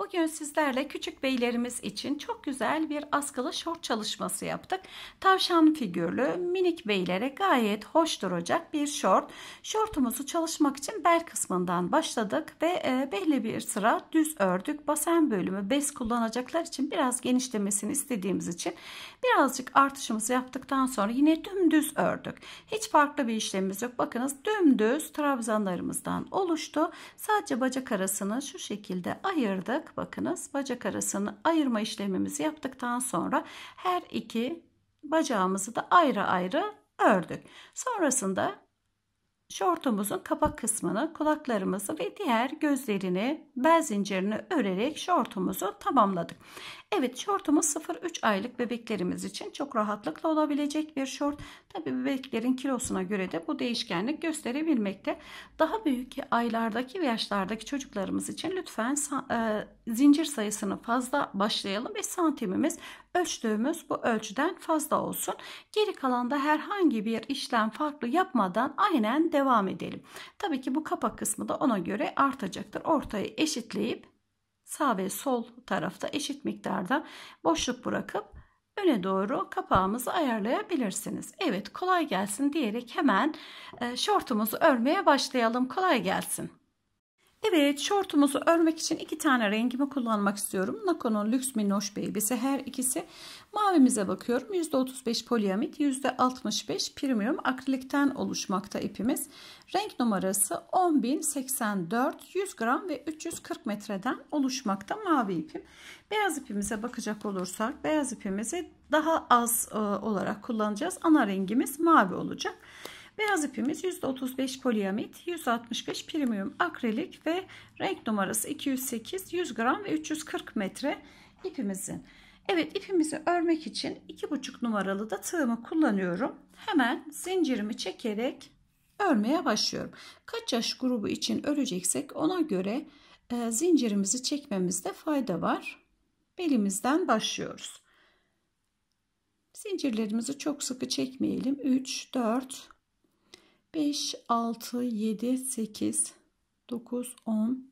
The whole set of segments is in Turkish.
Bugün sizlerle küçük beylerimiz için çok güzel bir askılı şort çalışması yaptık. Tavşan figürlü minik beylere gayet hoş duracak bir şort. Şortumuzu çalışmak için bel kısmından başladık ve e, belli bir sıra düz ördük. Basen bölümü bez kullanacaklar için biraz genişlemesini istediğimiz için birazcık artışımızı yaptıktan sonra yine dümdüz ördük. Hiç farklı bir işlemimiz yok. Bakınız dümdüz trabzanlarımızdan oluştu. Sadece bacak arasını şu şekilde ayırdık bakınız bacak arasını ayırma işlemimizi yaptıktan sonra her iki bacağımızı da ayrı ayrı ördük. Sonrasında şortumuzun kapak kısmını, kulaklarımızı ve diğer gözlerini, bel zincirini örerek şortumuzu tamamladık. Evet şortumuz 0-3 aylık bebeklerimiz için çok rahatlıkla olabilecek bir şort. Tabi bebeklerin kilosuna göre de bu değişkenlik gösterebilmekte. Daha büyük aylardaki ve yaşlardaki çocuklarımız için lütfen e, zincir sayısını fazla başlayalım ve santimimiz ölçtüğümüz bu ölçüden fazla olsun. Geri kalanda herhangi bir işlem farklı yapmadan aynen devam edelim. Tabii ki bu kapak kısmı da ona göre artacaktır. Ortayı eşitleyip sağ ve sol tarafta eşit miktarda boşluk bırakıp öne doğru kapağımızı ayarlayabilirsiniz. Evet kolay gelsin diyerek hemen e, şortumuzu örmeye başlayalım. Kolay gelsin. Evet şortumuzu örmek için iki tane rengimi kullanmak istiyorum. Nako'nun Lüks Minnoş Baby'si her ikisi. Mavimize bakıyorum. %35 poliamit, %65 premium akrilikten oluşmakta ipimiz. Renk numarası 10084, 100 gram ve 340 metreden oluşmakta mavi ipim. Beyaz ipimize bakacak olursak beyaz ipimizi daha az e, olarak kullanacağız. Ana rengimiz mavi olacak. Beyaz ipimiz %35 poliamit, 165 premium akrilik ve renk numarası 208, 100 gram ve 340 metre ipimizin. Evet ipimizi örmek için 2,5 numaralı da tığımı kullanıyorum. Hemen zincirimi çekerek örmeye başlıyorum. Kaç yaş grubu için öreceksek ona göre e, zincirimizi çekmemizde fayda var. Belimizden başlıyoruz. Zincirlerimizi çok sıkı çekmeyelim. 3, 4, 5, 6, 7, 8, 9, 10,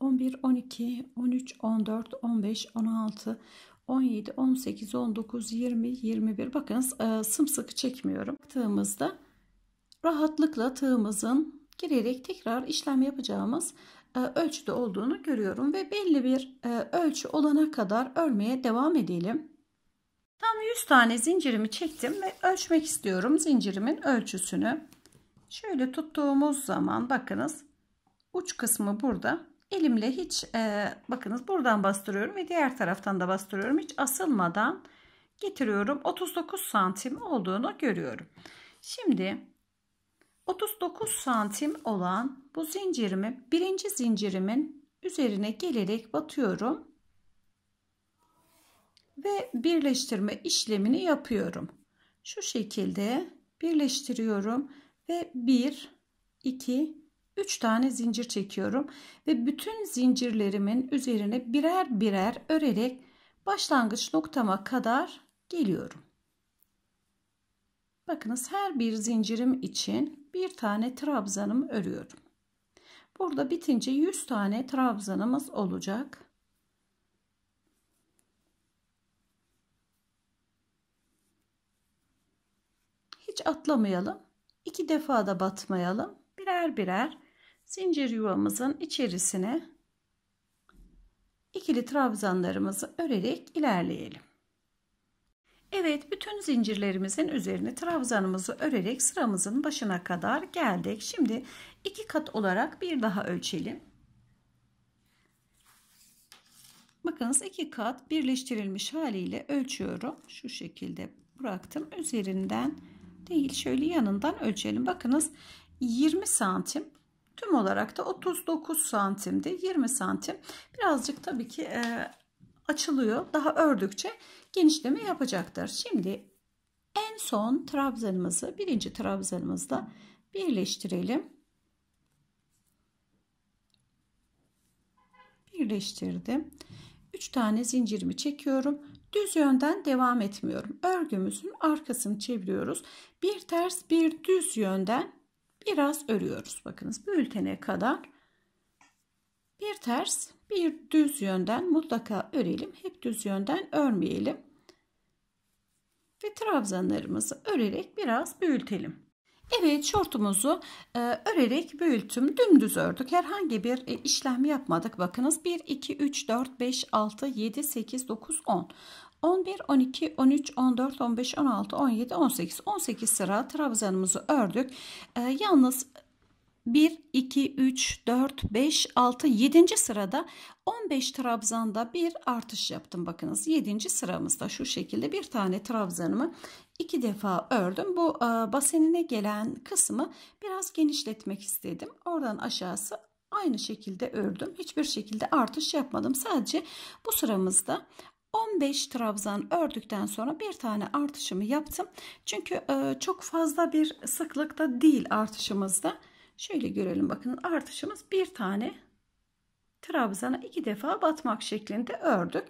11, 12, 13, 14, 15, 16, 17, 18, 19, 20, 21. Bakınız e, sımsıkı çekmiyorum. Tığımızda rahatlıkla tığımızın girerek tekrar işlem yapacağımız e, ölçüde olduğunu görüyorum ve belli bir e, ölçü olana kadar örmeye devam edelim. Tam 100 tane zincirimi çektim ve ölçmek istiyorum zincirimin ölçüsünü. Şöyle tuttuğumuz zaman bakınız uç kısmı burada. Elimle hiç e, bakınız buradan bastırıyorum ve diğer taraftan da bastırıyorum. Hiç asılmadan getiriyorum. 39 santim olduğunu görüyorum. Şimdi 39 santim olan bu zincirimi birinci zincirimin üzerine gelerek batıyorum. Ve birleştirme işlemini yapıyorum. Şu şekilde birleştiriyorum ve 1 2 3 tane zincir çekiyorum ve bütün zincirlerimin üzerine birer birer örerek başlangıç noktama kadar geliyorum. Bakınız her bir zincirim için bir tane trabzanım örüyorum. Burada bitince 100 tane trabzanımız olacak. Hiç atlamayalım iki defa da batmayalım. Birer birer zincir yuvamızın içerisine ikili trabzanlarımızı örerek ilerleyelim. Evet bütün zincirlerimizin üzerine trabzanımızı örerek sıramızın başına kadar geldik. Şimdi iki kat olarak bir daha ölçelim. Bakınız iki kat birleştirilmiş haliyle ölçüyorum. Şu şekilde bıraktım. Üzerinden değil. Şöyle yanından ölçelim. Bakınız 20 santim. Tüm olarak da 39 santimdi. 20 santim. Birazcık tabii ki e, açılıyor. Daha ördükçe genişleme yapacaktır. Şimdi en son trabzanımızı birinci trabzanımızla birleştirelim. Birleştirdim. 3 tane zincirimi çekiyorum. Düz yönden devam etmiyorum. Örgümüzün arkasını çeviriyoruz. Bir ters bir düz yönden biraz örüyoruz. Bakınız büyültene kadar bir ters bir düz yönden mutlaka örelim. Hep düz yönden örmeyelim. Ve trabzanlarımızı örerek biraz büyütelim. Evet şortumuzu e, örerek büyüttüm. Dümdüz ördük. Herhangi bir e, işlem yapmadık. Bakınız 1, 2, 3, 4, 5, 6, 7, 8, 9, 10. 11, 12, 13, 14, 15, 16, 17, 18. 18 sıra trabzanımızı ördük. E, yalnız 1, 2, 3, 4, 5, 6, 7. sırada 15 trabzanda bir artış yaptım. Bakınız 7. sıramızda şu şekilde bir tane trabzanımı iki defa ördüm. Bu e, basenine gelen kısmı biraz genişletmek istedim. Oradan aşağısı aynı şekilde ördüm. Hiçbir şekilde artış yapmadım. Sadece bu sıramızda 15 trabzan ördükten sonra bir tane artışımı yaptım. Çünkü e, çok fazla bir sıklıkta değil artışımızda. Şöyle görelim bakın artışımız bir tane trabzana iki defa batmak şeklinde ördük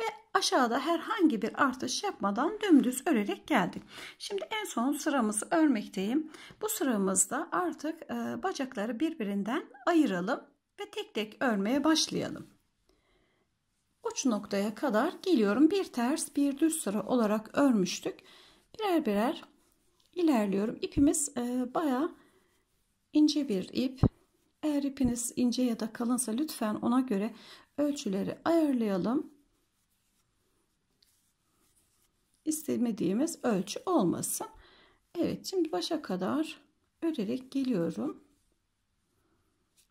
ve aşağıda herhangi bir artış yapmadan dümdüz örerek geldik. Şimdi en son sıramızı örmekteyim. Bu sıramızda artık e, bacakları birbirinden ayıralım ve tek tek örmeye başlayalım. Uç noktaya kadar geliyorum. Bir ters bir düz sıra olarak örmüştük. Birer birer ilerliyorum. İpimiz e, baya ince bir ip. Eğer ipiniz ince ya da kalınsa lütfen ona göre ölçüleri ayarlayalım. İstemediğimiz ölçü olmasın. Evet şimdi başa kadar örerek geliyorum.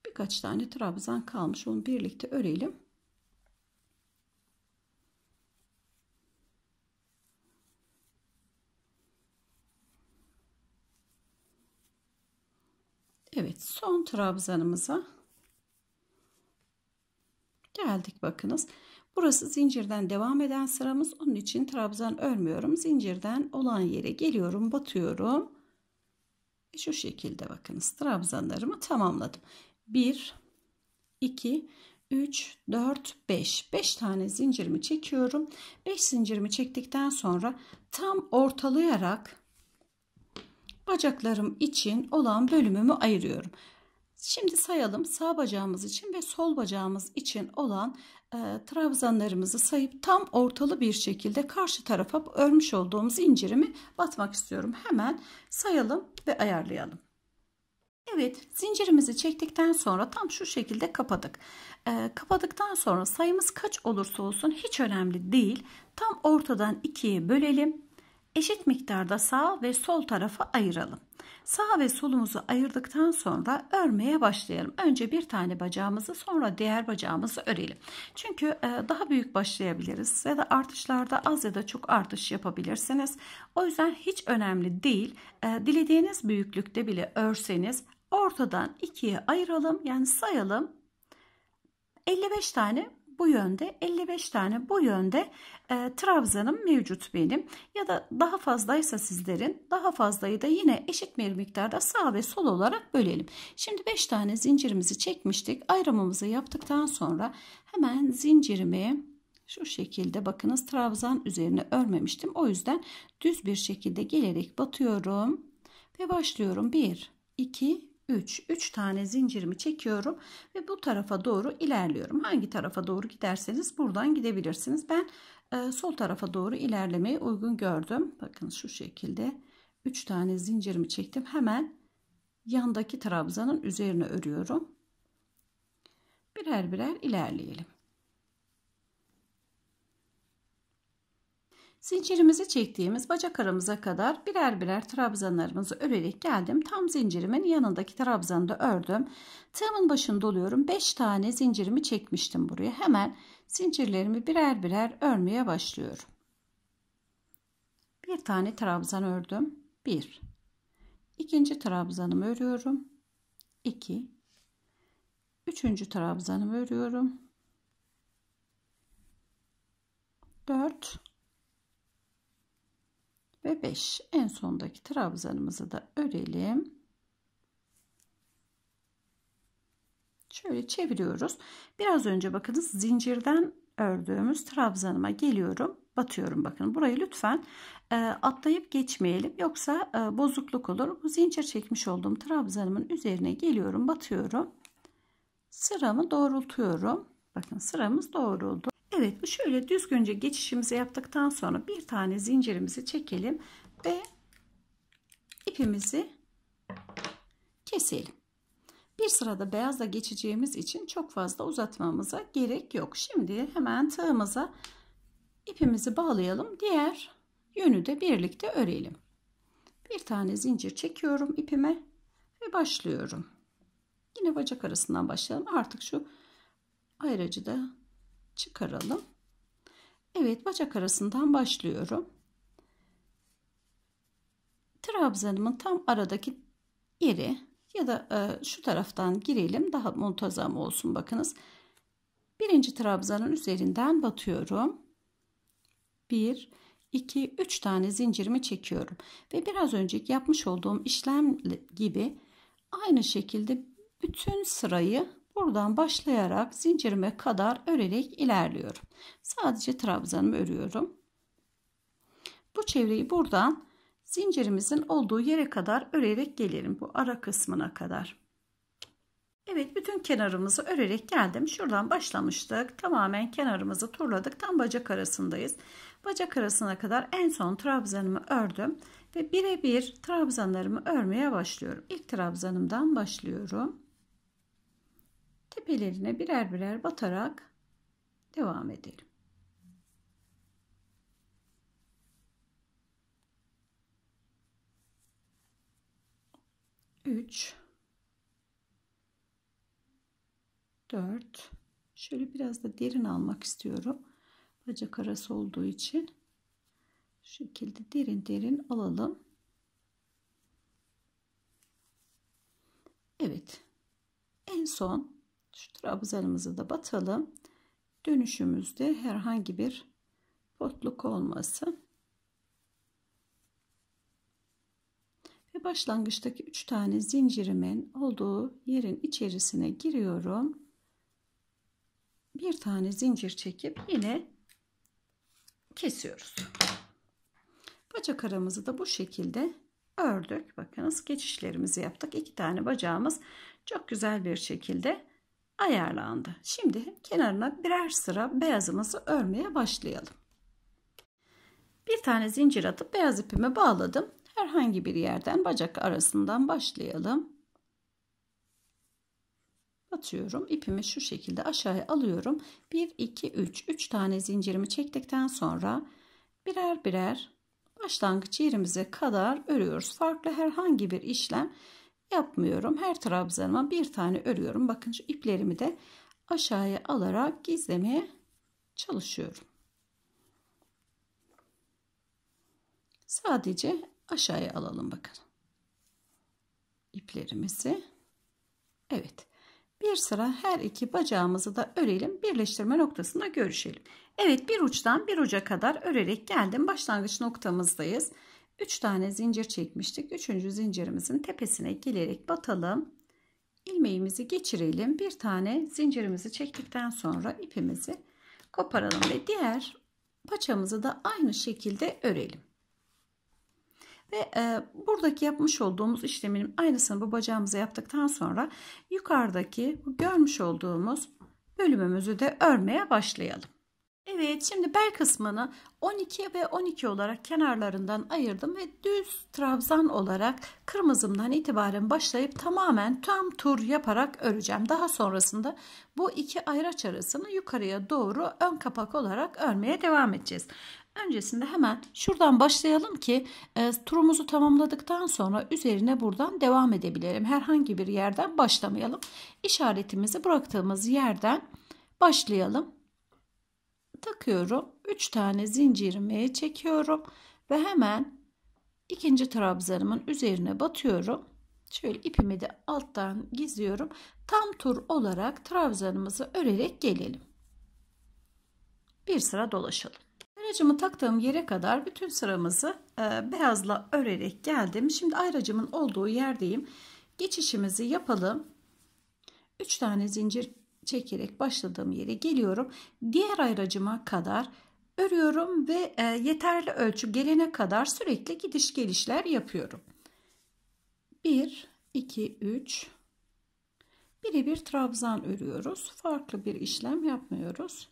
Birkaç tane trabzan kalmış onu birlikte örelim. Evet son trabzanımıza geldik bakınız. Burası zincirden devam eden sıramız. Onun için trabzan örmüyorum. Zincirden olan yere geliyorum, batıyorum. E, şu şekilde bakınız trabzanlarımı tamamladım. 1 2 3 4 5. 5 tane zincirimi çekiyorum. 5 zincirimi çektikten sonra tam ortalayarak bacaklarım için olan bölümümü ayırıyorum. Şimdi sayalım sağ bacağımız için ve sol bacağımız için olan e, trabzanlarımızı sayıp tam ortalı bir şekilde karşı tarafa örmüş olduğumuz incirimi batmak istiyorum. Hemen sayalım ve ayarlayalım. Evet zincirimizi çektikten sonra tam şu şekilde kapadık. Ee, kapadıktan sonra sayımız kaç olursa olsun hiç önemli değil. Tam ortadan ikiye bölelim Eşit miktarda sağ ve sol tarafı ayıralım. Sağ ve solumuzu ayırdıktan sonra örmeye başlayalım. Önce bir tane bacağımızı sonra diğer bacağımızı örelim. Çünkü e, daha büyük başlayabiliriz ya da artışlarda az ya da çok artış yapabilirsiniz. O yüzden hiç önemli değil. E, dilediğiniz büyüklükte bile örseniz ortadan ikiye ayıralım yani sayalım. 55 tane bu yönde 55 tane bu yönde e, trabzanım mevcut benim. Ya da daha fazlaysa sizlerin daha fazlayı da yine eşit bir miktarda sağ ve sol olarak bölelim. Şimdi 5 tane zincirimizi çekmiştik. Ayrımımızı yaptıktan sonra hemen zincirimi şu şekilde bakınız trabzan üzerine örmemiştim. O yüzden düz bir şekilde gelerek batıyorum ve başlıyorum. 1, 2, 3. 3 tane zincirimi çekiyorum ve bu tarafa doğru ilerliyorum. Hangi tarafa doğru giderseniz buradan gidebilirsiniz. Ben e, sol tarafa doğru ilerlemeyi uygun gördüm. Bakın şu şekilde 3 tane zincirimi çektim. Hemen yandaki trabzanın üzerine örüyorum. Birer birer ilerleyelim. Zincirimizi çektiğimiz bacak aramıza kadar birer birer trabzanlarımızı örerek geldim. Tam zincirimin yanındaki trabzanı da ördüm. Tığımın başını doluyorum. 5 tane zincirimi çekmiştim buraya. Hemen zincirlerimi birer birer örmeye başlıyorum. Bir tane trabzan ördüm. 1. İkinci trabzanımı örüyorum. 2. Üçüncü trabzanımı örüyorum. 4 ve 5 en sondaki trabzanımızı da örelim şöyle çeviriyoruz biraz önce bakınız zincirden ördüğümüz trabzanıma geliyorum batıyorum bakın burayı lütfen e, atlayıp geçmeyelim yoksa e, bozukluk olur bu zincir çekmiş olduğum trabzanımın üzerine geliyorum batıyorum sıramı doğrultuyorum bakın sıramız doğruldu Evet şöyle düzgünce geçişimizi yaptıktan sonra bir tane zincirimizi çekelim ve ipimizi keselim. Bir sırada beyazla geçeceğimiz için çok fazla uzatmamıza gerek yok. Şimdi hemen tığımıza ipimizi bağlayalım. Diğer yönü de birlikte örelim. Bir tane zincir çekiyorum ipime ve başlıyorum. Yine bacak arasından başlayalım. Artık şu ayracı da çıkaralım. Evet bacak arasından başlıyorum. Trabzanımın tam aradaki yeri ya da e, şu taraftan girelim daha muntazam olsun bakınız. Birinci trabzanın üzerinden batıyorum. 1 2 3 tane zincirimi çekiyorum ve biraz önceki yapmış olduğum işlem gibi aynı şekilde bütün sırayı Buradan başlayarak zincirime kadar örerek ilerliyorum. Sadece trabzanımı örüyorum. Bu çevreyi buradan zincirimizin olduğu yere kadar örerek gelirim Bu ara kısmına kadar. Evet bütün kenarımızı örerek geldim. Şuradan başlamıştık. Tamamen kenarımızı turladık. Tam bacak arasındayız. Bacak arasına kadar en son trabzanımı ördüm. Ve birebir trabzanlarımı örmeye başlıyorum. İlk trabzanımdan başlıyorum tepelerine birer birer batarak devam edelim. Üç, dört, şöyle biraz da derin almak istiyorum. Bacak arası olduğu için şu şekilde derin derin alalım. Evet. En son şu trabzanımızı da batalım. Dönüşümüzde herhangi bir botluk olmasın. Ve başlangıçtaki 3 tane zincirimin olduğu yerin içerisine giriyorum. Bir tane zincir çekip yine kesiyoruz. Bacak aramızı da bu şekilde ördük. Bakınız geçişlerimizi yaptık. İki tane bacağımız çok güzel bir şekilde ayarlandı. Şimdi kenarına birer sıra beyazımızı örmeye başlayalım. Bir tane zincir atıp beyaz ipimi bağladım. Herhangi bir yerden bacak arasından başlayalım. Atıyorum. ipimi şu şekilde aşağıya alıyorum. 1, 2, 3. 3 tane zincirimi çektikten sonra birer birer başlangıç yerimize kadar örüyoruz. Farklı herhangi bir işlem yapmıyorum. Her trabzanıma bir tane örüyorum. Bakın şu iplerimi de aşağıya alarak gizlemeye çalışıyorum. Sadece aşağıya alalım bakın. iplerimizi. Evet. Bir sıra her iki bacağımızı da örelim. Birleştirme noktasında görüşelim. Evet bir uçtan bir uca kadar örerek geldim. Başlangıç noktamızdayız. 3 tane zincir çekmiştik. 3. zincirimizin tepesine gelerek batalım. Ilmeğimizi geçirelim. Bir tane zincirimizi çektikten sonra ipimizi koparalım ve diğer paçamızı da aynı şekilde örelim. Ve e, buradaki yapmış olduğumuz işlemin aynısını bu bacağımıza yaptıktan sonra yukarıdaki görmüş olduğumuz bölümümüzü de örmeye başlayalım. Evet şimdi bel kısmını 12 ve 12 olarak kenarlarından ayırdım ve düz trabzan olarak kırmızımdan itibaren başlayıp tamamen tam tur yaparak öreceğim. Daha sonrasında bu iki ayraç arasını yukarıya doğru ön kapak olarak örmeye devam edeceğiz. Öncesinde hemen şuradan başlayalım ki e, turumuzu tamamladıktan sonra üzerine buradan devam edebilirim. Herhangi bir yerden başlamayalım. İşaretimizi bıraktığımız yerden başlayalım takıyorum. 3 tane zincirimi çekiyorum ve hemen ikinci trabzanımın üzerine batıyorum. Şöyle ipimi de alttan gizliyorum. Tam tur olarak trabzanımızı örerek gelelim. Bir sıra dolaşalım. Ayracımı taktığım yere kadar bütün sıramızı e, beyazla örerek geldim. Şimdi ayracımın olduğu yerdeyim. Geçişimizi yapalım. 3 tane zincir çekerek başladığım yere geliyorum. Diğer ayracıma kadar örüyorum ve e, yeterli ölçü gelene kadar sürekli gidiş gelişler yapıyorum. 1 2 3 birebir trabzan örüyoruz. Farklı bir işlem yapmıyoruz.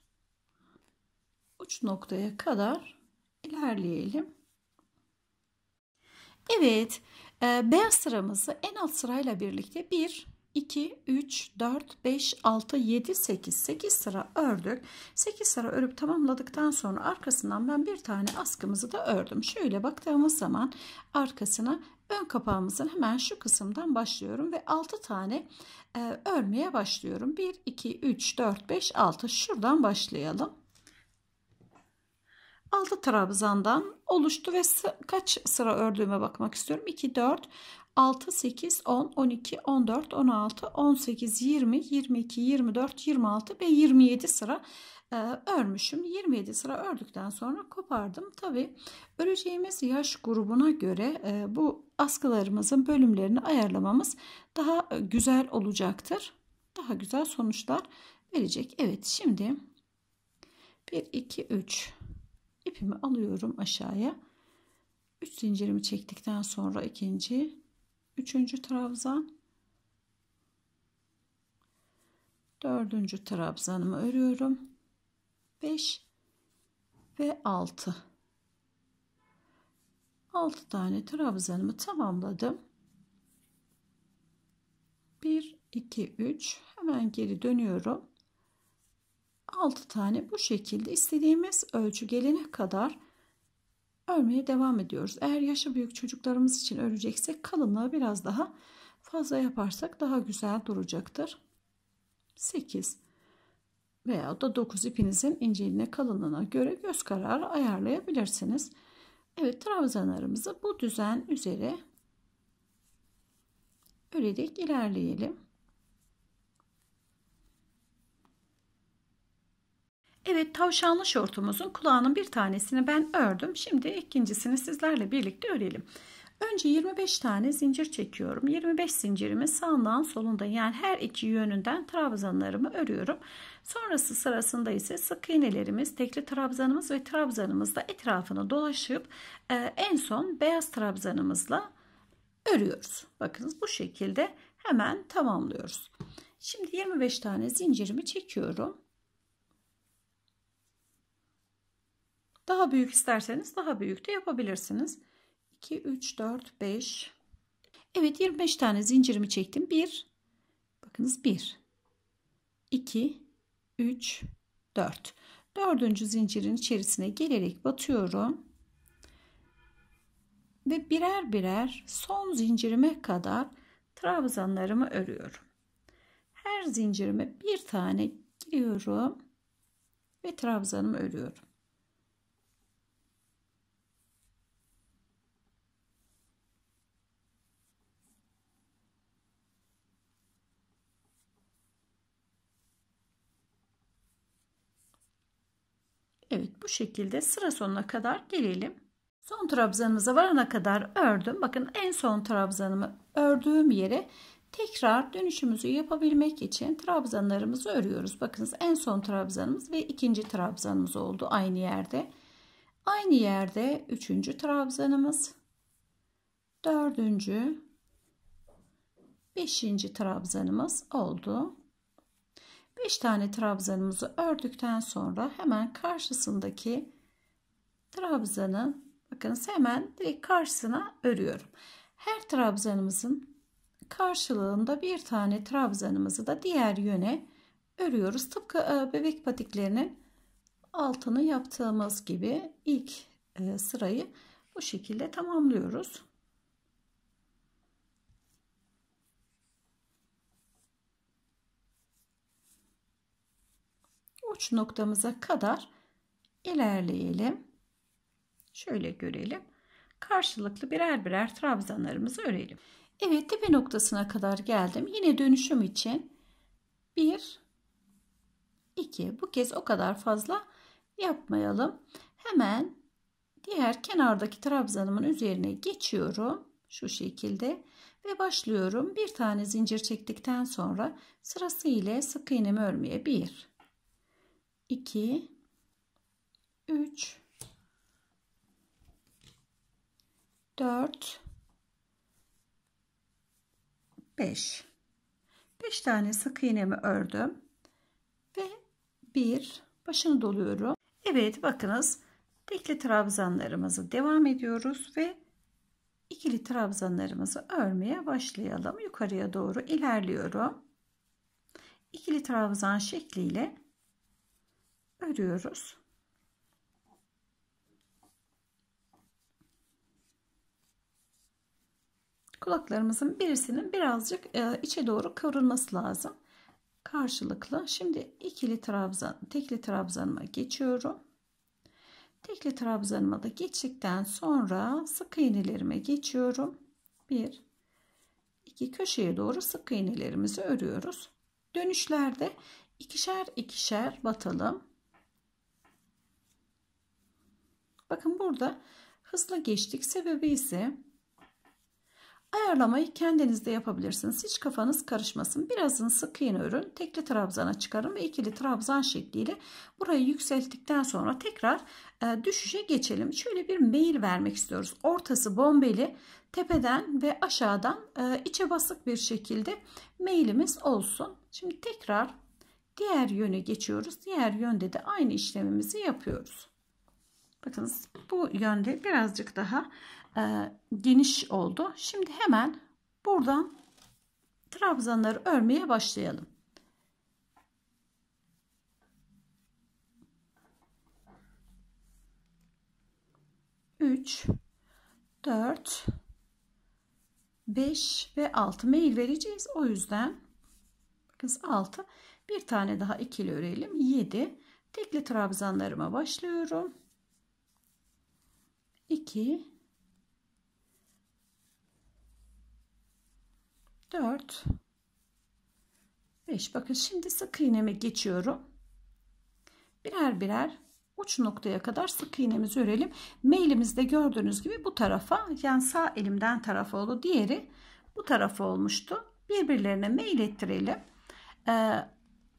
Uç noktaya kadar ilerleyelim. Evet, e, beyaz sıramızı en alt sırayla birlikte 1 2, 3, 4, 5, 6, 7, 8. 8 sıra ördük. 8 sıra örüp tamamladıktan sonra arkasından ben bir tane askımızı da ördüm. Şöyle baktığımız zaman arkasına ön kapağımızın hemen şu kısımdan başlıyorum ve 6 tane e, örmeye başlıyorum. 1, 2, 3, 4, 5, 6 şuradan başlayalım. 6 trabzandan oluştu ve kaç sıra ördüğüme bakmak istiyorum. 2, 4, 6, 8, 10, 12, 14, 16, 18, 20, 22, 24, 26 ve 27 sıra e, örmüşüm. 27 sıra ördükten sonra kopardım. Tabi öreceğimiz yaş grubuna göre e, bu askılarımızın bölümlerini ayarlamamız daha e, güzel olacaktır. Daha güzel sonuçlar verecek. Evet şimdi 1, 2, 3 ipimi alıyorum aşağıya. 3 zincirimi çektikten sonra ikinci üçüncü trabzan dördüncü trabzanımı örüyorum 5 ve 6 6 tane trabzanımı tamamladım 1 2 3 hemen geri dönüyorum 6 tane bu şekilde istediğimiz ölçü gelene kadar örmeye devam ediyoruz. Eğer yaşı büyük çocuklarımız için öreceksek kalınlığı biraz daha fazla yaparsak daha güzel duracaktır. 8 veya da 9 ipinizin inceliğine kalınlığına göre göz kararı ayarlayabilirsiniz. Evet trabzanlarımızı bu düzen üzere örerek ilerleyelim. Evet tavşanlı şortumuzun kulağının bir tanesini ben ördüm. Şimdi ikincisini sizlerle birlikte örelim. Önce 25 tane zincir çekiyorum. 25 zincirimi sağından solundan yani her iki yönünden trabzanlarımı örüyorum. Sonrası sırasında ise sık iğnelerimiz, tekli trabzanımız ve trabzanımızla etrafını dolaşıp e, en son beyaz trabzanımızla örüyoruz. Bakınız bu şekilde hemen tamamlıyoruz. Şimdi 25 tane zincirimi çekiyorum. Daha büyük isterseniz daha büyük de yapabilirsiniz. 2, 3, 4, 5. Evet 25 tane zincirimi çektim. 1, bakınız 1, 2, 3, 4. Dördüncü zincirin içerisine gelerek batıyorum. Ve birer birer son zincirime kadar trabzanlarımı örüyorum. Her zincirime bir tane giriyorum ve trabzanımı örüyorum. Evet bu şekilde sıra sonuna kadar gelelim. Son trabzanımıza varana kadar ördüm. Bakın en son trabzanımı ördüğüm yere tekrar dönüşümüzü yapabilmek için trabzanlarımızı örüyoruz. Bakınız en son trabzanımız ve ikinci trabzanımız oldu aynı yerde. Aynı yerde üçüncü trabzanımız, dördüncü, beşinci trabzanımız oldu. 5 tane trabzanımızı ördükten sonra hemen karşısındaki trabzanı bakınız hemen direkt karşısına örüyorum. Her trabzanımızın karşılığında bir tane trabzanımızı da diğer yöne örüyoruz. Tıpkı e, bebek patiklerinin altını yaptığımız gibi ilk e, sırayı bu şekilde tamamlıyoruz. uç noktamıza kadar ilerleyelim. Şöyle görelim. Karşılıklı birer birer trabzanlarımızı örelim. Evet tepe noktasına kadar geldim. Yine dönüşüm için 1 2 bu kez o kadar fazla yapmayalım. Hemen diğer kenardaki trabzanımın üzerine geçiyorum şu şekilde ve başlıyorum. Bir tane zincir çektikten sonra sırası ile sık iğnemi örmeye 1 2 3 4 5 5 tane sık iğnemi ördüm ve bir başını doluyorum Evet bakınız tekli trabzanlarımızı devam ediyoruz ve ikili trabzanlarımızı örmeye başlayalım yukarıya doğru ilerliyorum ikili trabzan şekliyle örüyoruz. Kulaklarımızın birisinin birazcık e, içe doğru kıvrılması lazım. Karşılıklı. Şimdi ikili trabzan, tekli trabzanıma geçiyorum. Tekli trabzanıma da geçtikten sonra sık iğnelerime geçiyorum. Bir, iki köşeye doğru sık iğnelerimizi örüyoruz. Dönüşlerde ikişer ikişer batalım. Bakın burada hızla geçtik. Sebebi ise ayarlamayı kendinizde yapabilirsiniz. Hiç kafanız karışmasın. Birazını sık iğne örün. Tekli trabzana çıkarın ve ikili trabzan şekliyle burayı yükselttikten sonra tekrar e, düşüşe geçelim. Şöyle bir meyil vermek istiyoruz. Ortası bombeli tepeden ve aşağıdan e, içe basık bir şekilde meylimiz olsun. Şimdi tekrar diğer yöne geçiyoruz. Diğer yönde de aynı işlemimizi yapıyoruz. Bakınız bu yönde birazcık daha e, geniş oldu. Şimdi hemen buradan trabzanları örmeye başlayalım. Üç, dört, beş ve altı mail vereceğiz. O yüzden bakınız altı bir tane daha ikili örelim. Yedi. Tekli trabzanlarıma başlıyorum. 2 4 5 bakın şimdi sık iğneme geçiyorum birer birer uç noktaya kadar sık iğnemizi örelim mailimizde gördüğünüz gibi bu tarafa yani sağ elimden tarafa oldu diğeri bu tarafa olmuştu birbirlerine mail ettirelim ee,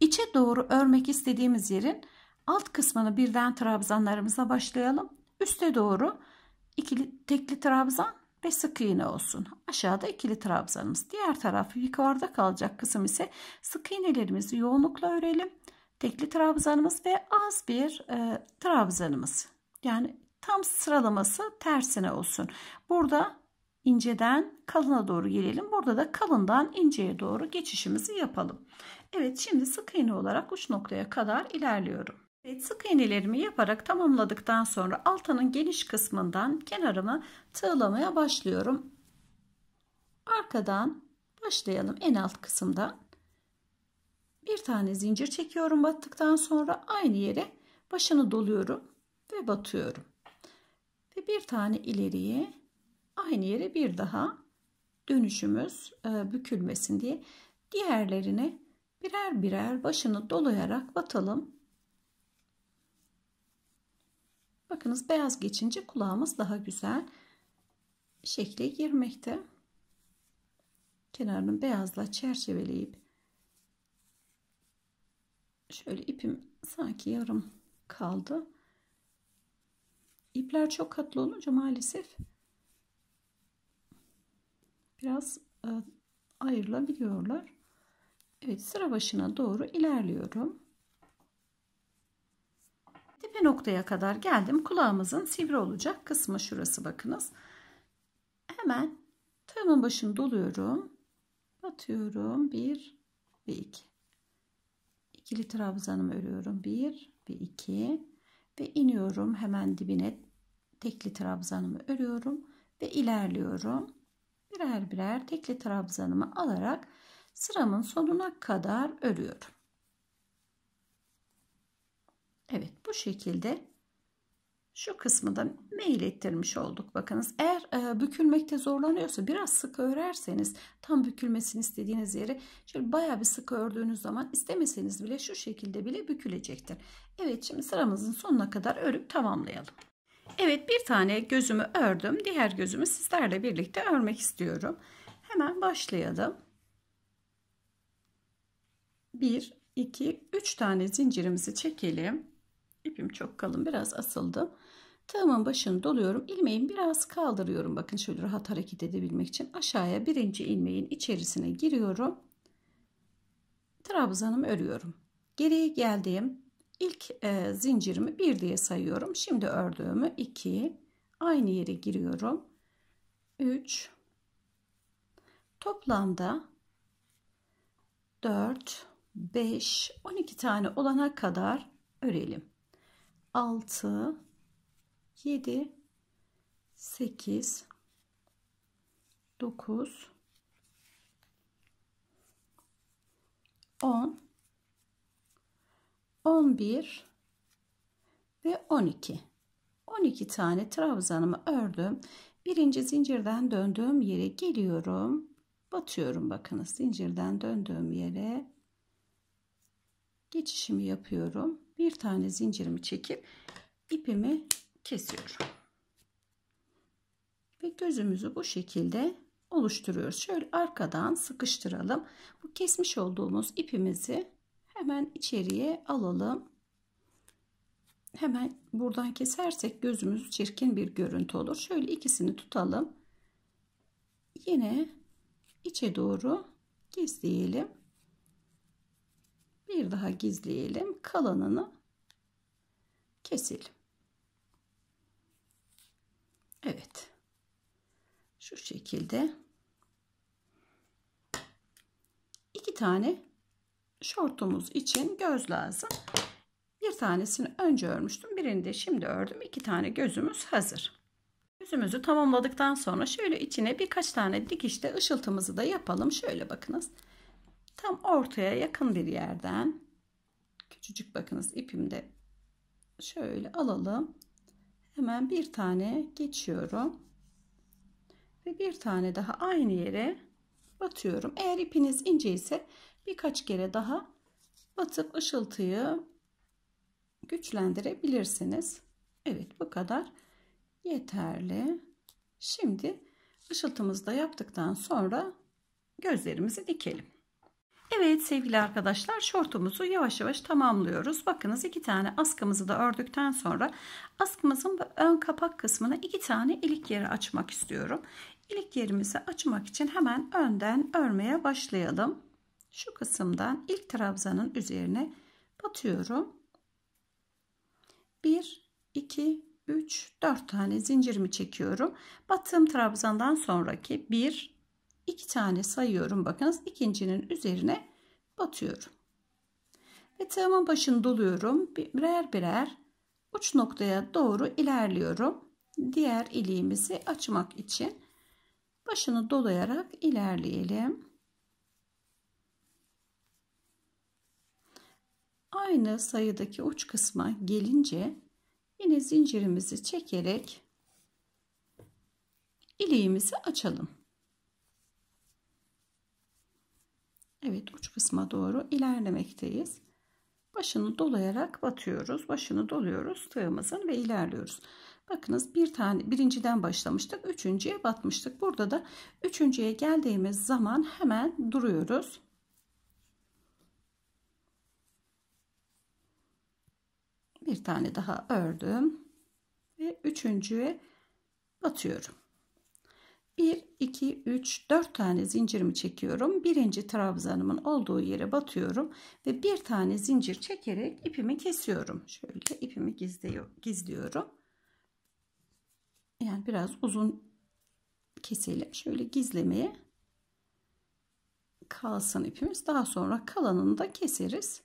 içe doğru örmek istediğimiz yerin alt kısmını birden trabzanlarımıza başlayalım üste doğru ikili tekli trabzan ve sık iğne olsun. Aşağıda ikili trabzanımız. Diğer taraf yukarıda kalacak kısım ise sık iğnelerimizi yoğunlukla örelim. Tekli trabzanımız ve az bir e, trabzanımız. Yani tam sıralaması tersine olsun. Burada inceden kalına doğru gelelim. Burada da kalından inceye doğru geçişimizi yapalım. Evet şimdi sık iğne olarak uç noktaya kadar ilerliyorum. Evet, sık iğnelerimi yaparak tamamladıktan sonra altanın geniş kısmından kenarımı tığlamaya başlıyorum. Arkadan başlayalım en alt kısımdan. Bir tane zincir çekiyorum battıktan sonra aynı yere başını doluyorum ve batıyorum. Ve bir tane ileriye aynı yere bir daha dönüşümüz e, bükülmesin diye diğerlerine birer birer başını dolayarak batalım Bakınız beyaz geçince kulağımız daha güzel şekle girmekte. Kenarını beyazla çerçeveleyip şöyle ipim sanki yarım kaldı. İpler çok katlı olunca maalesef biraz e, ayrılabiliyorlar. Evet sıra başına doğru ilerliyorum. Tepe noktaya kadar geldim. Kulağımızın sivri olacak kısmı şurası bakınız. Hemen tığımın başını doluyorum. Batıyorum. 1 ve 2. İkili trabzanımı örüyorum. 1 ve 2 ve iniyorum hemen dibine tekli trabzanımı örüyorum ve ilerliyorum. Birer birer tekli trabzanımı alarak sıramın sonuna kadar örüyorum. Evet bu şekilde şu kısmı da mail ettirmiş olduk. Bakınız eğer e, bükülmekte zorlanıyorsa biraz sık örerseniz tam bükülmesini istediğiniz yeri şöyle bayağı bir sık ördüğünüz zaman istemeseniz bile şu şekilde bile bükülecektir. Evet şimdi sıramızın sonuna kadar örüp tamamlayalım. Evet bir tane gözümü ördüm. Diğer gözümü sizlerle birlikte örmek istiyorum. Hemen başlayalım. 1, 2, 3 tane zincirimizi çekelim. İpim çok kalın biraz asıldı. Tığımın başını doluyorum. ilmeğimi biraz kaldırıyorum. Bakın şöyle rahat hareket edebilmek için. Aşağıya birinci ilmeğin içerisine giriyorum. Trabzanımı örüyorum. Geriye geldiğim ilk e, zincirimi bir diye sayıyorum. Şimdi ördüğümü 2 aynı yere giriyorum. 3 toplamda 4 5 12 tane olana kadar örelim. 6 7 8 9 10 11 ve 12 12 tane trabzanımı ördüm birinci zincirden döndüğüm yere geliyorum batıyorum bakınız zincirden döndüğüm yere geçişimi yapıyorum bir tane zincirimi çekip ipimi kesiyorum. Ve gözümüzü bu şekilde oluşturuyoruz. Şöyle arkadan sıkıştıralım. Bu kesmiş olduğumuz ipimizi hemen içeriye alalım. Hemen buradan kesersek gözümüz çirkin bir görüntü olur. Şöyle ikisini tutalım. Yine içe doğru gizleyelim bir daha gizleyelim. Kalanını keselim. Evet. Şu şekilde iki tane şortumuz için göz lazım. Bir tanesini önce örmüştüm. Birini de şimdi ördüm. İki tane gözümüz hazır. Gözümüzü tamamladıktan sonra şöyle içine birkaç tane dikişte ışıltımızı da yapalım. Şöyle bakınız tam ortaya yakın bir yerden küçücük bakınız ipimde şöyle alalım. Hemen bir tane geçiyorum. Ve bir tane daha aynı yere batıyorum. Eğer ipiniz ince ise birkaç kere daha batıp ışıltıyı güçlendirebilirsiniz. Evet bu kadar yeterli. Şimdi ışıltımızı da yaptıktan sonra gözlerimizi dikelim. Evet sevgili arkadaşlar şortumuzu yavaş yavaş tamamlıyoruz. Bakınız iki tane askımızı da ördükten sonra askımızın ön kapak kısmına iki tane ilik yeri açmak istiyorum. İlik yerimizi açmak için hemen önden örmeye başlayalım. Şu kısımdan ilk trabzanın üzerine batıyorum. 1, 2, 3, 4 tane zincirimi çekiyorum. Battığım trabzandan sonraki 1, iki tane sayıyorum bakınız ikincinin üzerine batıyorum ve tığımın başını doluyorum birer birer uç noktaya doğru ilerliyorum diğer iliğimizi açmak için başını dolayarak ilerleyelim aynı sayıdaki uç kısma gelince yine zincirimizi çekerek iliğimizi açalım Evet uç kısma doğru ilerlemekteyiz. Başını dolayarak batıyoruz. Başını doluyoruz tığımızın ve ilerliyoruz. Bakınız bir tane birinciden başlamıştık. Üçüncüye batmıştık. Burada da üçüncüye geldiğimiz zaman hemen duruyoruz. Bir tane daha ördüm. Ve üçüncüye batıyorum. 1, 2, 3, 4 tane zincirimi çekiyorum. Birinci trabzanımın olduğu yere batıyorum. Ve bir tane zincir çekerek ipimi kesiyorum. Şöyle ipimi gizliyorum. Yani biraz uzun keselim. Şöyle gizlemeye kalsın ipimiz. Daha sonra kalanını da keseriz.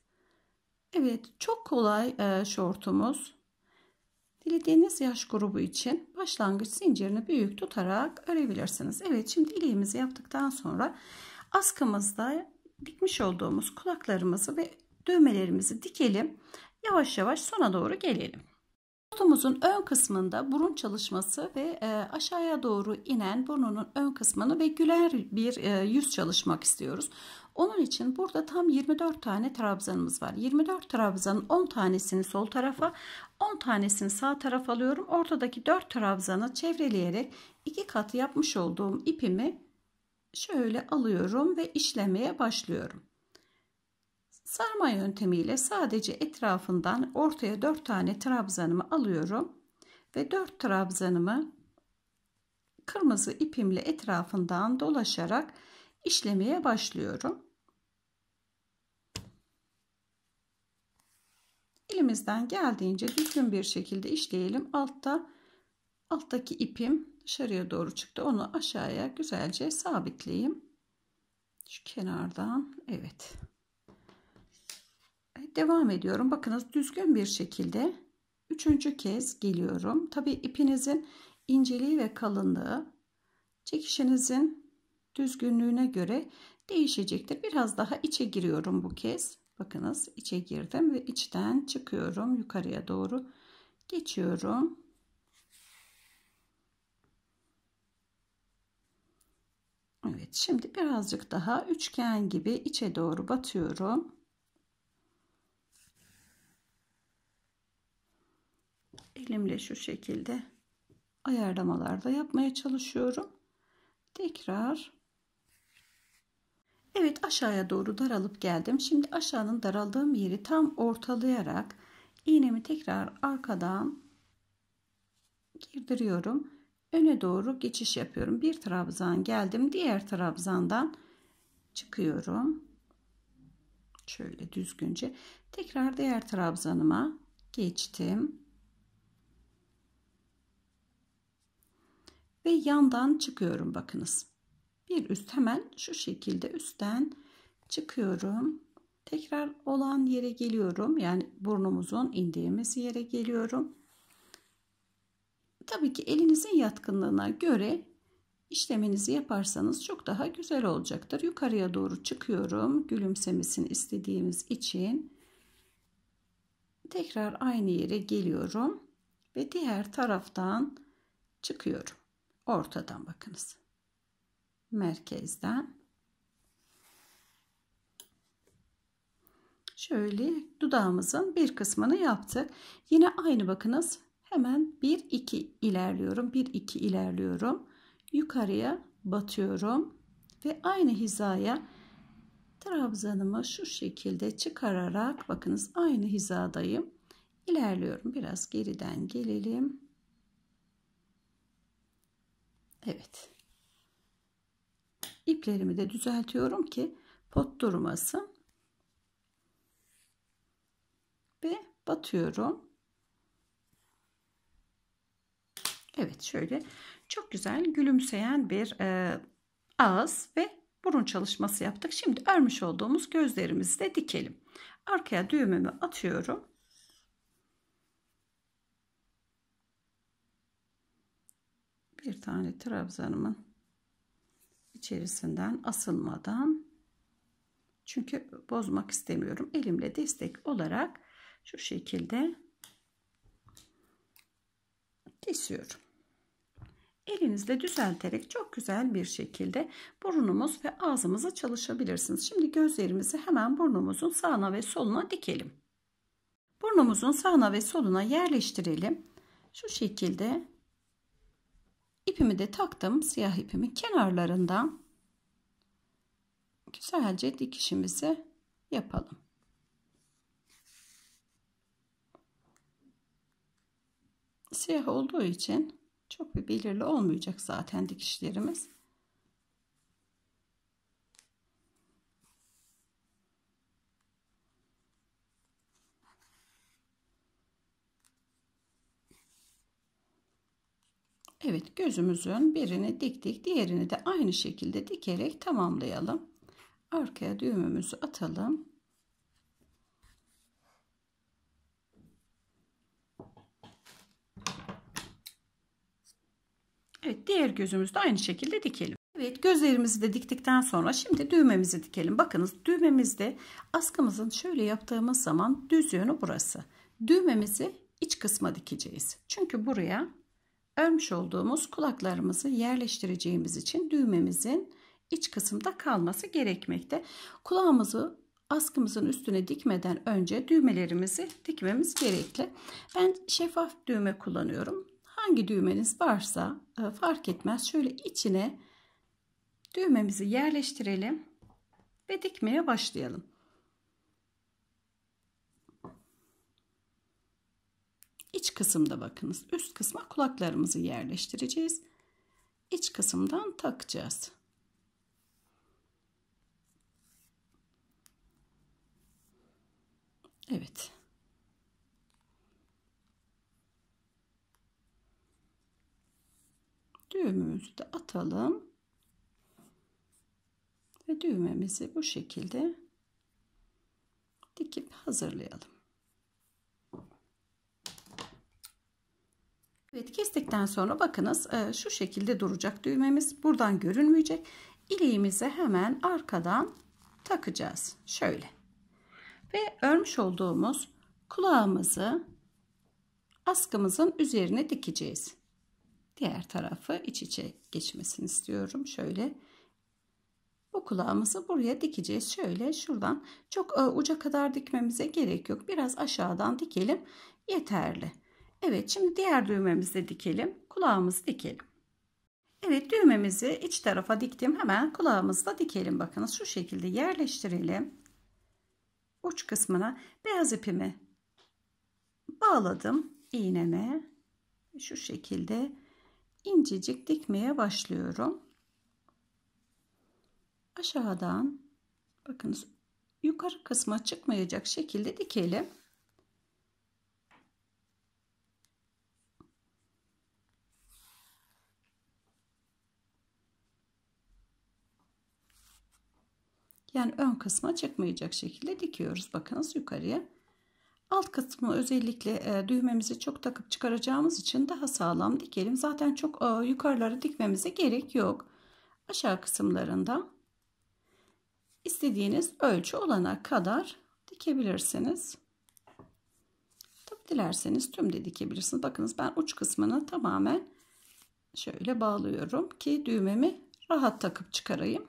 Evet çok kolay e, şortumuz. Dilediğiniz yaş grubu için başlangıç zincirini büyük tutarak örebilirsiniz. Evet şimdi iliğimizi yaptıktan sonra askımızda dikmiş olduğumuz kulaklarımızı ve düğmelerimizi dikelim. Yavaş yavaş sona doğru gelelim. Kutumuzun ön kısmında burun çalışması ve e, aşağıya doğru inen burnunun ön kısmını ve güler bir e, yüz çalışmak istiyoruz. Onun için burada tam 24 tane trabzanımız var. 24 trabzanın 10 tanesini sol tarafa, 10 tanesini sağ tarafa alıyorum. Ortadaki 4 trabzanı çevreleyerek iki katı yapmış olduğum ipimi şöyle alıyorum ve işlemeye başlıyorum. Sarma yöntemiyle sadece etrafından ortaya 4 tane trabzanımı alıyorum ve 4 trabzanımı kırmızı ipimle etrafından dolaşarak işlemeye başlıyorum. elimizden geldiğince düzgün bir şekilde işleyelim. Altta alttaki ipim dışarıya doğru çıktı. Onu aşağıya güzelce sabitleyeyim. Şu kenardan evet. E, devam ediyorum. Bakınız düzgün bir şekilde üçüncü kez geliyorum. Tabi ipinizin inceliği ve kalınlığı çekişinizin düzgünlüğüne göre değişecektir. Biraz daha içe giriyorum bu kez. Bakınız içe girdim ve içten çıkıyorum yukarıya doğru geçiyorum. Evet şimdi birazcık daha üçgen gibi içe doğru batıyorum. Elimle şu şekilde ayarlamalarda yapmaya çalışıyorum. Tekrar Evet aşağıya doğru daralıp geldim. Şimdi aşağının daraldığım yeri tam ortalayarak iğnemi tekrar arkadan girdiriyorum. Öne doğru geçiş yapıyorum. Bir trabzan geldim. Diğer trabzandan çıkıyorum. Şöyle düzgünce. Tekrar diğer trabzanıma geçtim. Ve yandan çıkıyorum bakınız bir üst hemen şu şekilde üstten çıkıyorum. Tekrar olan yere geliyorum. Yani burnumuzun indiğimiz yere geliyorum. Tabii ki elinizin yatkınlığına göre işleminizi yaparsanız çok daha güzel olacaktır. Yukarıya doğru çıkıyorum. Gülümsemesini istediğimiz için tekrar aynı yere geliyorum ve diğer taraftan çıkıyorum. Ortadan bakınız merkezden şöyle dudağımızın bir kısmını yaptık. Yine aynı bakınız. Hemen 1 2 ilerliyorum. 1 2 ilerliyorum. Yukarıya batıyorum ve aynı hizaya trabzanımı şu şekilde çıkararak bakınız aynı hizadayım. ilerliyorum Biraz geriden gelelim. Evet. İplerimi de düzeltiyorum ki pot durmasın. Ve batıyorum. Evet şöyle çok güzel gülümseyen bir e, ağız ve burun çalışması yaptık. Şimdi örmüş olduğumuz gözlerimizi de dikelim. Arkaya düğümümü atıyorum. Bir tane trabzanımın içerisinden asılmadan çünkü bozmak istemiyorum. Elimle destek olarak şu şekilde kesiyorum. Elinizle düzelterek çok güzel bir şekilde burnumuz ve ağzımızı çalışabilirsiniz. Şimdi gözlerimizi hemen burnumuzun sağına ve soluna dikelim. Burnumuzun sağına ve soluna yerleştirelim. Şu şekilde İpimi de taktım. Siyah ipimi kenarlarından güzelce dikişimizi yapalım. Siyah olduğu için çok bir belirli olmayacak zaten dikişlerimiz. Evet gözümüzün birini diktik diğerini de aynı şekilde dikerek tamamlayalım. Arkaya düğümümüzü atalım. Evet diğer gözümüzü de aynı şekilde dikelim. Evet gözlerimizi de diktikten sonra şimdi düğmemizi dikelim. Bakınız düğmemizde askımızın şöyle yaptığımız zaman düz yönü burası. Düğmemizi iç kısma dikeceğiz. Çünkü buraya Örmüş olduğumuz kulaklarımızı yerleştireceğimiz için düğmemizin iç kısımda kalması gerekmekte. Kulağımızı askımızın üstüne dikmeden önce düğmelerimizi dikmemiz gerekli. Ben şeffaf düğme kullanıyorum. Hangi düğmeniz varsa e, fark etmez. Şöyle içine düğmemizi yerleştirelim ve dikmeye başlayalım. İç kısımda bakınız. Üst kısma kulaklarımızı yerleştireceğiz. İç kısımdan takacağız. Evet. Düğümümüzü de atalım. Ve düğmemizi bu şekilde dikip hazırlayalım. Evet kestikten sonra bakınız e, şu şekilde duracak düğmemiz. Buradan görünmeyecek. İliğimizi hemen arkadan takacağız. Şöyle. Ve örmüş olduğumuz kulağımızı askımızın üzerine dikeceğiz. Diğer tarafı iç içe geçmesini istiyorum. Şöyle bu kulağımızı buraya dikeceğiz. Şöyle şuradan çok e, uca kadar dikmemize gerek yok. Biraz aşağıdan dikelim yeterli. Evet şimdi diğer düğmemizi de dikelim. Kulağımızı dikelim. Evet düğmemizi iç tarafa diktim. Hemen kulağımızda dikelim. Bakınız şu şekilde yerleştirelim. Uç kısmına beyaz ipimi bağladım iğneme. Şu şekilde incecik dikmeye başlıyorum. Aşağıdan bakınız yukarı kısma çıkmayacak şekilde dikelim. Yani ön kısma çıkmayacak şekilde dikiyoruz. Bakınız yukarıya. Alt kısmı özellikle e, düğmemizi çok takıp çıkaracağımız için daha sağlam dikelim. Zaten çok e, yukarılara dikmemize gerek yok. Aşağı kısımlarında istediğiniz ölçü olana kadar dikebilirsiniz. Tabi dilerseniz tüm de dikebilirsiniz. Bakınız ben uç kısmını tamamen şöyle bağlıyorum ki düğmemi rahat takıp çıkarayım.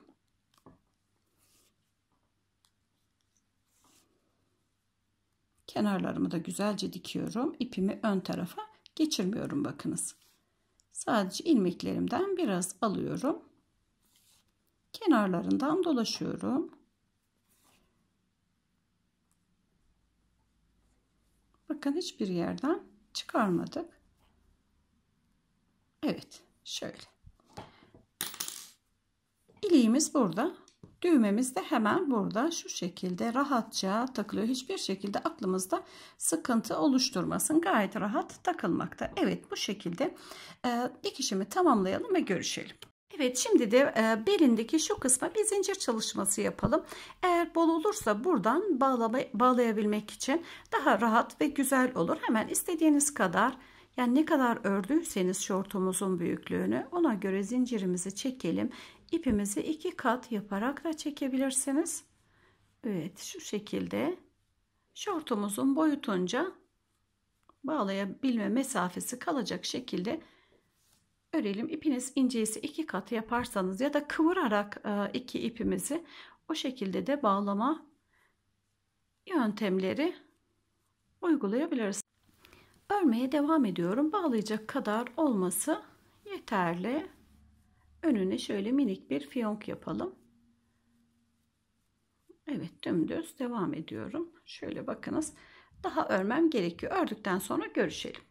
Kenarlarımı da güzelce dikiyorum. İpimi ön tarafa geçirmiyorum bakınız. Sadece ilmeklerimden biraz alıyorum. Kenarlarından dolaşıyorum. Bakın hiçbir yerden çıkarmadık. Evet şöyle. İliğimiz burada Düğmemiz de hemen burada şu şekilde rahatça takılıyor. Hiçbir şekilde aklımızda sıkıntı oluşturmasın. Gayet rahat takılmakta. Evet bu şekilde e, dikişimi tamamlayalım ve görüşelim. Evet şimdi de e, belindeki şu kısma bir zincir çalışması yapalım. Eğer bol olursa buradan bağlayabilmek için daha rahat ve güzel olur. Hemen istediğiniz kadar yani ne kadar ördüyseniz şortumuzun büyüklüğünü ona göre zincirimizi çekelim ipimizi iki kat yaparak da çekebilirsiniz. Evet şu şekilde şortumuzun boyutunca bağlayabilme mesafesi kalacak şekilde örelim. İpiniz inceyse iki kat yaparsanız ya da kıvırarak e, iki ipimizi o şekilde de bağlama yöntemleri uygulayabiliriz. Örmeye devam ediyorum. Bağlayacak kadar olması yeterli önüne şöyle minik bir fiyonk yapalım. Evet dümdüz devam ediyorum. Şöyle bakınız. Daha örmem gerekiyor. Ördükten sonra görüşelim.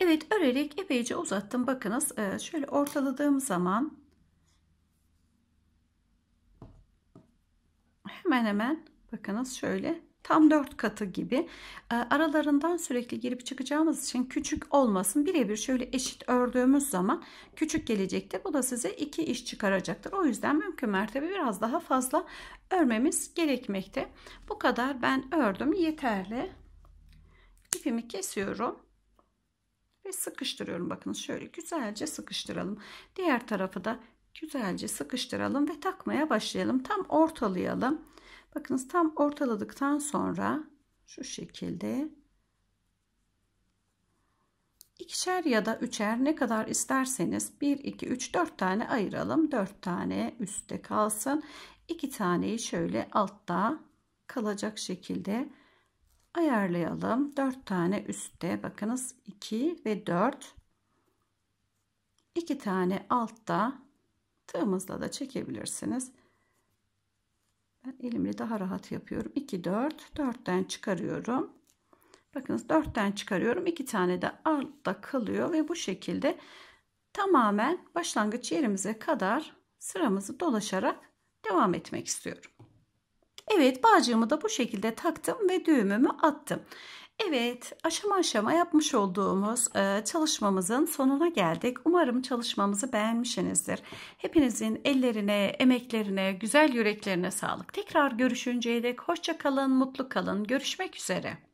Evet örerek epeyce uzattım. Bakınız e, şöyle ortaladığım zaman hemen hemen bakınız şöyle Tam 4 katı gibi ee, aralarından sürekli girip çıkacağımız için küçük olmasın. Birebir şöyle eşit ördüğümüz zaman küçük gelecektir. Bu da size 2 iş çıkaracaktır. O yüzden mümkün mertebe biraz daha fazla örmemiz gerekmekte. Bu kadar ben ördüm yeterli. İpimi kesiyorum ve sıkıştırıyorum. Bakın şöyle güzelce sıkıştıralım. Diğer tarafı da güzelce sıkıştıralım ve takmaya başlayalım. Tam ortalayalım. Bakınız tam ortaladıktan sonra şu şekilde ikişer ya da üçer ne kadar isterseniz 1 2 3 4 tane ayıralım. 4 tane üstte kalsın. 2 taneyi şöyle altta kalacak şekilde ayarlayalım. 4 tane üstte bakınız 2 ve 4 2 tane altta tığımızla da çekebilirsiniz. Ben elimle daha rahat yapıyorum. 2 4 4'ten çıkarıyorum. Bakınız 4'ten çıkarıyorum. 2 tane de altta kalıyor ve bu şekilde tamamen başlangıç yerimize kadar sıramızı dolaşarak devam etmek istiyorum. Evet bağcığımı da bu şekilde taktım ve düğümümü attım. Evet, aşama aşama yapmış olduğumuz e, çalışmamızın sonuna geldik. Umarım çalışmamızı beğenmişsinizdir. Hepinizin ellerine, emeklerine, güzel yüreklerine sağlık. Tekrar görüşünceye dek hoşça kalın, mutlu kalın. Görüşmek üzere.